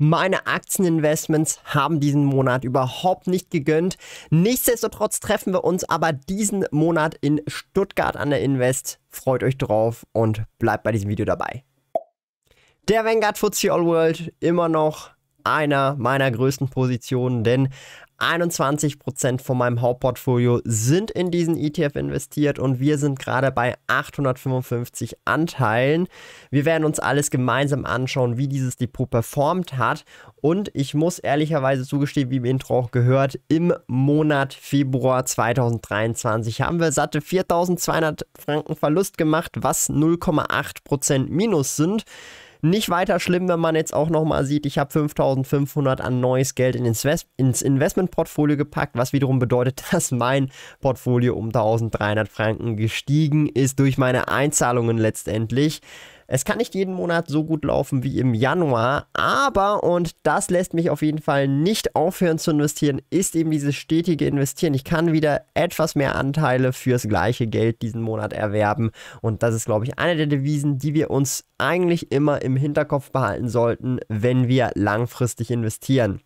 Meine Aktieninvestments haben diesen Monat überhaupt nicht gegönnt. Nichtsdestotrotz treffen wir uns aber diesen Monat in Stuttgart an der Invest. Freut euch drauf und bleibt bei diesem Video dabei. Der Vanguard FTSE All World immer noch einer meiner größten Positionen, denn 21% von meinem Hauptportfolio sind in diesen ETF investiert und wir sind gerade bei 855 Anteilen. Wir werden uns alles gemeinsam anschauen, wie dieses Depot performt hat. Und ich muss ehrlicherweise zugestehen, wie im Intro auch gehört, im Monat Februar 2023 haben wir satte 4200 Franken Verlust gemacht, was 0,8% Minus sind. Nicht weiter schlimm, wenn man jetzt auch nochmal sieht, ich habe 5500 an neues Geld ins Investmentportfolio gepackt, was wiederum bedeutet, dass mein Portfolio um 1300 Franken gestiegen ist durch meine Einzahlungen letztendlich. Es kann nicht jeden Monat so gut laufen wie im Januar, aber, und das lässt mich auf jeden Fall nicht aufhören zu investieren, ist eben dieses stetige Investieren. Ich kann wieder etwas mehr Anteile fürs gleiche Geld diesen Monat erwerben. Und das ist, glaube ich, eine der Devisen, die wir uns eigentlich immer im Hinterkopf behalten sollten, wenn wir langfristig investieren.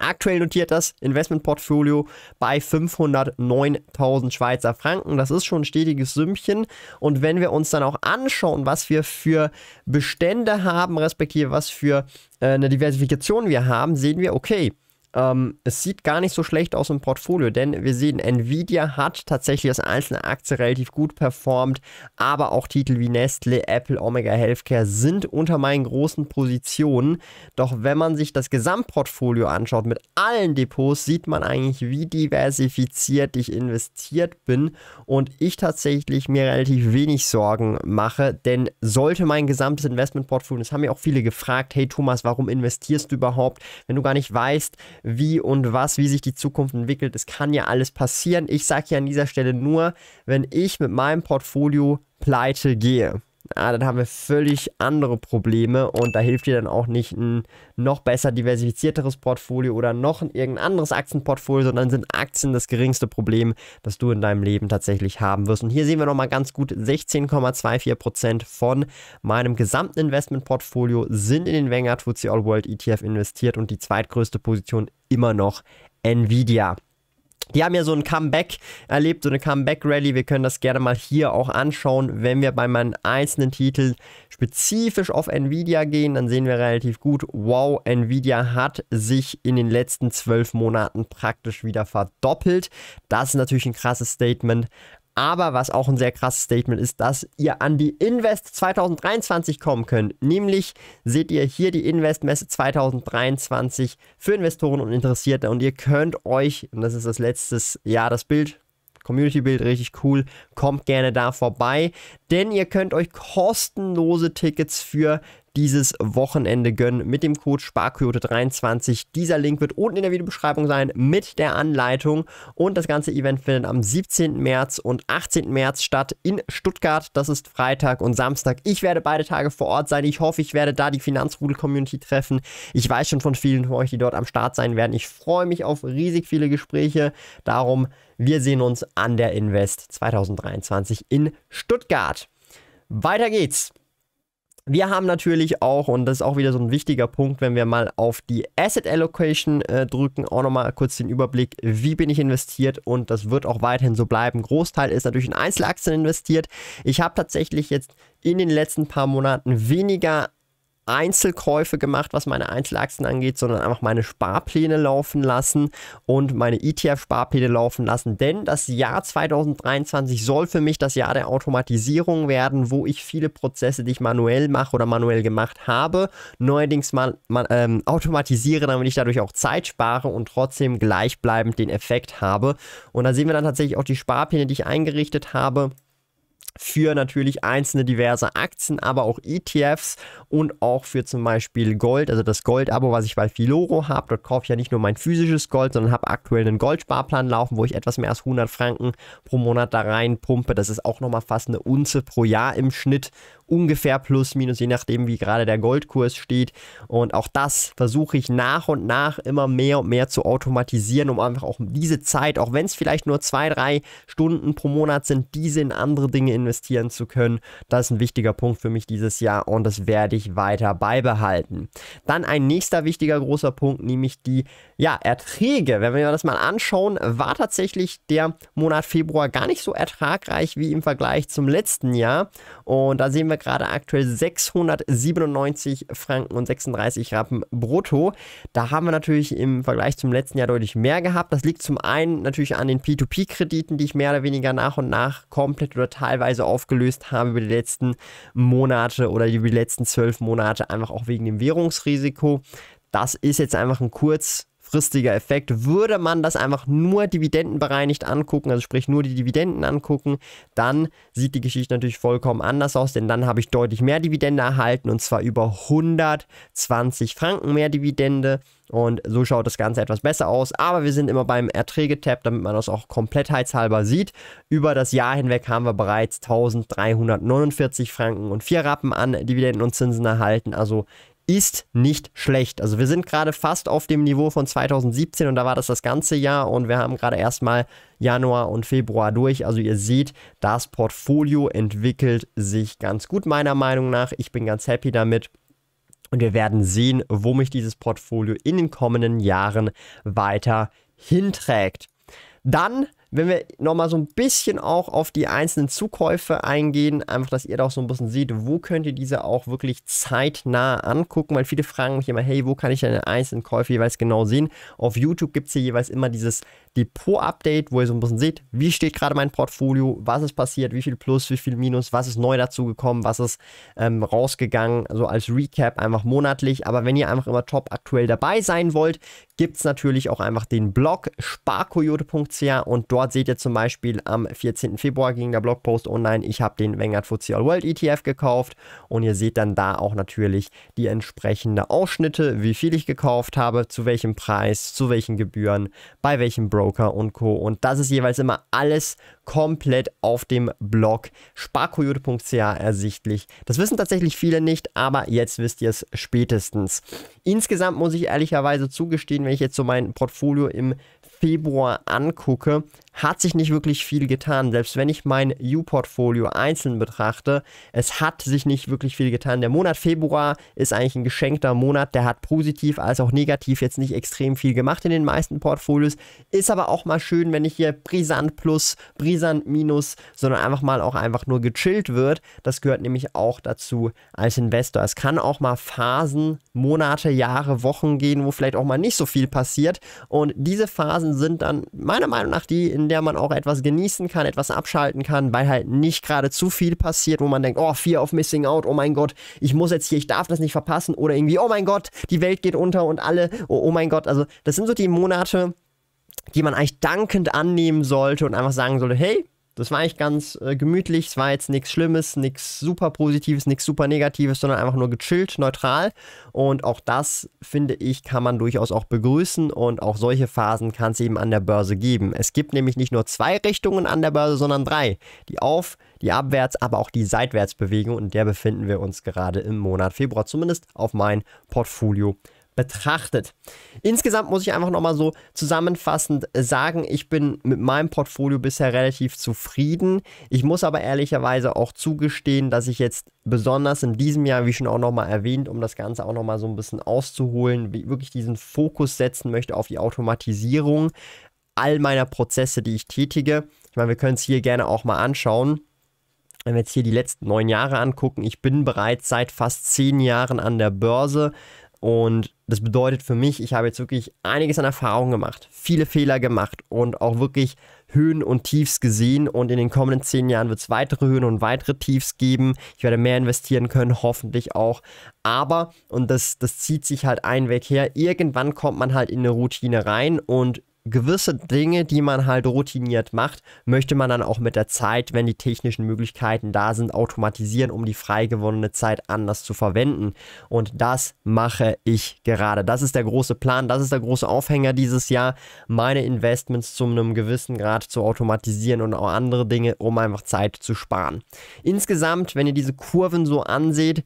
Aktuell notiert das Investmentportfolio bei 509.000 Schweizer Franken. Das ist schon ein stetiges Sümmchen. Und wenn wir uns dann auch anschauen, was wir für Bestände haben, respektive was für äh, eine Diversifikation wir haben, sehen wir, okay, ähm, es sieht gar nicht so schlecht aus im Portfolio, denn wir sehen, Nvidia hat tatsächlich als einzelne Aktie relativ gut performt, aber auch Titel wie Nestle, Apple, Omega Healthcare sind unter meinen großen Positionen. Doch wenn man sich das Gesamtportfolio anschaut mit allen Depots, sieht man eigentlich, wie diversifiziert ich investiert bin und ich tatsächlich mir relativ wenig Sorgen mache, denn sollte mein gesamtes Investmentportfolio, das haben ja auch viele gefragt, hey Thomas, warum investierst du überhaupt, wenn du gar nicht weißt, wie und was, wie sich die Zukunft entwickelt. Es kann ja alles passieren. Ich sage hier an dieser Stelle nur, wenn ich mit meinem Portfolio pleite gehe, ah, dann haben wir völlig andere Probleme und da hilft dir dann auch nicht ein noch besser diversifizierteres Portfolio oder noch irgendein anderes Aktienportfolio, sondern sind Aktien das geringste Problem, das du in deinem Leben tatsächlich haben wirst. Und hier sehen wir nochmal ganz gut, 16,24% von meinem gesamten Investmentportfolio sind in den Vanguard FTSE All World ETF investiert und die zweitgrößte Position immer noch Nvidia. Die haben ja so ein Comeback erlebt, so eine Comeback-Rally. Wir können das gerne mal hier auch anschauen. Wenn wir bei meinen einzelnen Titeln spezifisch auf Nvidia gehen, dann sehen wir relativ gut, wow, Nvidia hat sich in den letzten zwölf Monaten praktisch wieder verdoppelt. Das ist natürlich ein krasses Statement, aber was auch ein sehr krasses Statement ist, dass ihr an die Invest 2023 kommen könnt. Nämlich seht ihr hier die Invest Messe 2023 für Investoren und Interessierte. Und ihr könnt euch, und das ist das letzte Jahr, das Bild Community-Bild richtig cool. Kommt gerne da vorbei, denn ihr könnt euch kostenlose Tickets für dieses Wochenende gönnen mit dem Code SPARQUOTE23. Dieser Link wird unten in der Videobeschreibung sein mit der Anleitung und das ganze Event findet am 17. März und 18. März statt in Stuttgart. Das ist Freitag und Samstag. Ich werde beide Tage vor Ort sein. Ich hoffe, ich werde da die Finanzrudel-Community treffen. Ich weiß schon von vielen von euch, die dort am Start sein werden. Ich freue mich auf riesig viele Gespräche. Darum, wir sehen uns an der Invest 2023 in Stuttgart. Weiter geht's. Wir haben natürlich auch, und das ist auch wieder so ein wichtiger Punkt, wenn wir mal auf die Asset Allocation äh, drücken, auch nochmal kurz den Überblick, wie bin ich investiert und das wird auch weiterhin so bleiben. Großteil ist natürlich in Einzelaktien investiert. Ich habe tatsächlich jetzt in den letzten paar Monaten weniger Einzelkäufe gemacht, was meine Einzelaktien angeht, sondern einfach meine Sparpläne laufen lassen und meine ETF-Sparpläne laufen lassen. Denn das Jahr 2023 soll für mich das Jahr der Automatisierung werden, wo ich viele Prozesse, die ich manuell mache oder manuell gemacht habe, neuerdings mal, mal ähm, automatisiere, damit ich dadurch auch Zeit spare und trotzdem gleichbleibend den Effekt habe. Und da sehen wir dann tatsächlich auch die Sparpläne, die ich eingerichtet habe für natürlich einzelne diverse Aktien, aber auch ETFs und auch für zum Beispiel Gold, also das Gold-Abo, was ich bei Filoro habe. Dort kaufe ich ja nicht nur mein physisches Gold, sondern habe aktuell einen Goldsparplan laufen, wo ich etwas mehr als 100 Franken pro Monat da reinpumpe. Das ist auch nochmal fast eine Unze pro Jahr im Schnitt ungefähr plus minus, je nachdem, wie gerade der Goldkurs steht. Und auch das versuche ich nach und nach immer mehr und mehr zu automatisieren, um einfach auch diese Zeit, auch wenn es vielleicht nur zwei, drei Stunden pro Monat sind, diese in andere Dinge investieren zu können. Das ist ein wichtiger Punkt für mich dieses Jahr und das werde ich weiter beibehalten. Dann ein nächster wichtiger großer Punkt, nämlich die ja, Erträge. Wenn wir das mal anschauen, war tatsächlich der Monat Februar gar nicht so ertragreich wie im Vergleich zum letzten Jahr. Und da sehen wir gerade aktuell 697 Franken und 36 Rappen brutto. Da haben wir natürlich im Vergleich zum letzten Jahr deutlich mehr gehabt. Das liegt zum einen natürlich an den P2P-Krediten, die ich mehr oder weniger nach und nach komplett oder teilweise aufgelöst habe über die letzten Monate oder über die letzten zwölf Monate, einfach auch wegen dem Währungsrisiko. Das ist jetzt einfach ein kurz langfristiger Effekt. Würde man das einfach nur dividendenbereinigt angucken, also sprich nur die Dividenden angucken, dann sieht die Geschichte natürlich vollkommen anders aus, denn dann habe ich deutlich mehr Dividende erhalten und zwar über 120 Franken mehr Dividende. Und so schaut das Ganze etwas besser aus. Aber wir sind immer beim Erträge-Tab, damit man das auch komplettheitshalber sieht. Über das Jahr hinweg haben wir bereits 1349 Franken und 4 Rappen an Dividenden und Zinsen erhalten. Also ist nicht schlecht. Also wir sind gerade fast auf dem Niveau von 2017 und da war das das ganze Jahr und wir haben gerade erstmal Januar und Februar durch. Also ihr seht, das Portfolio entwickelt sich ganz gut meiner Meinung nach. Ich bin ganz happy damit. Und wir werden sehen, wo mich dieses Portfolio in den kommenden Jahren weiter hinträgt. Dann wenn wir nochmal so ein bisschen auch auf die einzelnen Zukäufe eingehen, einfach, dass ihr da auch so ein bisschen seht, wo könnt ihr diese auch wirklich zeitnah angucken, weil viele fragen mich immer, hey, wo kann ich denn den einzelnen Käufe jeweils genau sehen? Auf YouTube gibt es hier jeweils immer dieses Depot-Update, wo ihr so ein bisschen seht, wie steht gerade mein Portfolio, was ist passiert, wie viel Plus, wie viel Minus, was ist neu dazugekommen, was ist ähm, rausgegangen, also als Recap einfach monatlich. Aber wenn ihr einfach immer top aktuell dabei sein wollt, gibt es natürlich auch einfach den Blog sparkoyote.ca und dort seht ihr zum Beispiel am 14. Februar ging der Blogpost online, ich habe den Vanguard FTSE All World ETF gekauft und ihr seht dann da auch natürlich die entsprechenden Ausschnitte, wie viel ich gekauft habe, zu welchem Preis, zu welchen Gebühren, bei welchem Broker und Co. Und das ist jeweils immer alles komplett auf dem Blog sparkoyote.ca ersichtlich. Das wissen tatsächlich viele nicht, aber jetzt wisst ihr es spätestens. Insgesamt muss ich ehrlicherweise zugestehen, wenn ich jetzt so mein Portfolio im Februar angucke, hat sich nicht wirklich viel getan. Selbst wenn ich mein U-Portfolio einzeln betrachte, es hat sich nicht wirklich viel getan. Der Monat Februar ist eigentlich ein geschenkter Monat. Der hat positiv als auch negativ jetzt nicht extrem viel gemacht in den meisten Portfolios. Ist aber auch mal schön, wenn ich hier brisant plus, brisant minus, sondern einfach mal auch einfach nur gechillt wird. Das gehört nämlich auch dazu als Investor. Es kann auch mal Phasen, Monate, Jahre, Wochen gehen, wo vielleicht auch mal nicht so viel passiert. Und diese Phasen sind dann meiner Meinung nach die, in in der man auch etwas genießen kann, etwas abschalten kann, weil halt nicht gerade zu viel passiert, wo man denkt, oh, Fear of Missing Out, oh mein Gott, ich muss jetzt hier, ich darf das nicht verpassen oder irgendwie, oh mein Gott, die Welt geht unter und alle, oh, oh mein Gott, also das sind so die Monate, die man eigentlich dankend annehmen sollte und einfach sagen sollte, hey, das war eigentlich ganz äh, gemütlich. Es war jetzt nichts Schlimmes, nichts super Positives, nichts super Negatives, sondern einfach nur gechillt, neutral. Und auch das, finde ich, kann man durchaus auch begrüßen. Und auch solche Phasen kann es eben an der Börse geben. Es gibt nämlich nicht nur zwei Richtungen an der Börse, sondern drei. Die Auf-, die Abwärts-, aber auch die Seitwärtsbewegung. Und der befinden wir uns gerade im Monat Februar, zumindest auf mein Portfolio betrachtet. Insgesamt muss ich einfach nochmal so zusammenfassend sagen, ich bin mit meinem Portfolio bisher relativ zufrieden. Ich muss aber ehrlicherweise auch zugestehen, dass ich jetzt besonders in diesem Jahr, wie schon auch nochmal erwähnt, um das Ganze auch nochmal so ein bisschen auszuholen, wirklich diesen Fokus setzen möchte auf die Automatisierung all meiner Prozesse, die ich tätige. Ich meine, wir können es hier gerne auch mal anschauen wenn wir jetzt hier die letzten neun Jahre angucken, ich bin bereits seit fast zehn Jahren an der Börse, und das bedeutet für mich, ich habe jetzt wirklich einiges an Erfahrung gemacht, viele Fehler gemacht und auch wirklich Höhen und Tiefs gesehen. Und in den kommenden zehn Jahren wird es weitere Höhen und weitere Tiefs geben. Ich werde mehr investieren können, hoffentlich auch. Aber, und das, das zieht sich halt ein Weg her, irgendwann kommt man halt in eine Routine rein und gewisse Dinge, die man halt routiniert macht, möchte man dann auch mit der Zeit, wenn die technischen Möglichkeiten da sind, automatisieren, um die frei gewonnene Zeit anders zu verwenden. Und das mache ich gerade. Das ist der große Plan, das ist der große Aufhänger dieses Jahr, meine Investments zu einem gewissen Grad zu automatisieren und auch andere Dinge, um einfach Zeit zu sparen. Insgesamt, wenn ihr diese Kurven so anseht,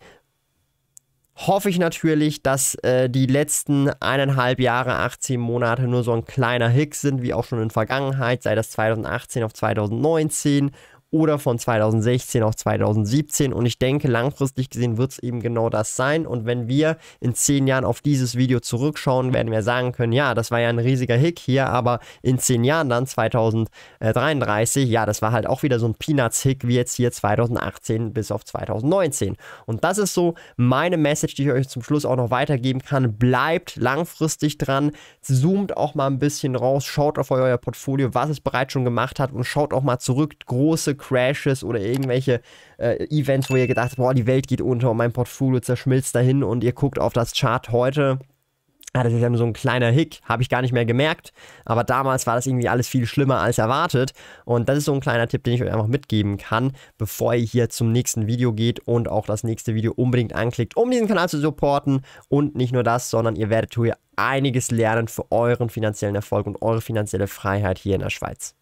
hoffe ich natürlich, dass äh, die letzten eineinhalb Jahre, 18 Monate nur so ein kleiner Hick sind, wie auch schon in Vergangenheit, sei das 2018 auf 2019 oder von 2016 auf 2017. Und ich denke, langfristig gesehen wird es eben genau das sein. Und wenn wir in zehn Jahren auf dieses Video zurückschauen, werden wir sagen können, ja, das war ja ein riesiger Hick hier, aber in zehn Jahren dann 2033, ja, das war halt auch wieder so ein Peanuts-Hick wie jetzt hier 2018 bis auf 2019. Und das ist so meine Message, die ich euch zum Schluss auch noch weitergeben kann. Bleibt langfristig dran, zoomt auch mal ein bisschen raus, schaut auf euer Portfolio, was es bereits schon gemacht hat und schaut auch mal zurück. Große Crashes oder irgendwelche äh, Events, wo ihr gedacht habt, boah, die Welt geht unter und mein Portfolio zerschmilzt dahin und ihr guckt auf das Chart heute. Ja, ah, das ist ja nur so ein kleiner Hick, habe ich gar nicht mehr gemerkt. Aber damals war das irgendwie alles viel schlimmer als erwartet. Und das ist so ein kleiner Tipp, den ich euch einfach mitgeben kann, bevor ihr hier zum nächsten Video geht und auch das nächste Video unbedingt anklickt, um diesen Kanal zu supporten. Und nicht nur das, sondern ihr werdet hier einiges lernen für euren finanziellen Erfolg und eure finanzielle Freiheit hier in der Schweiz.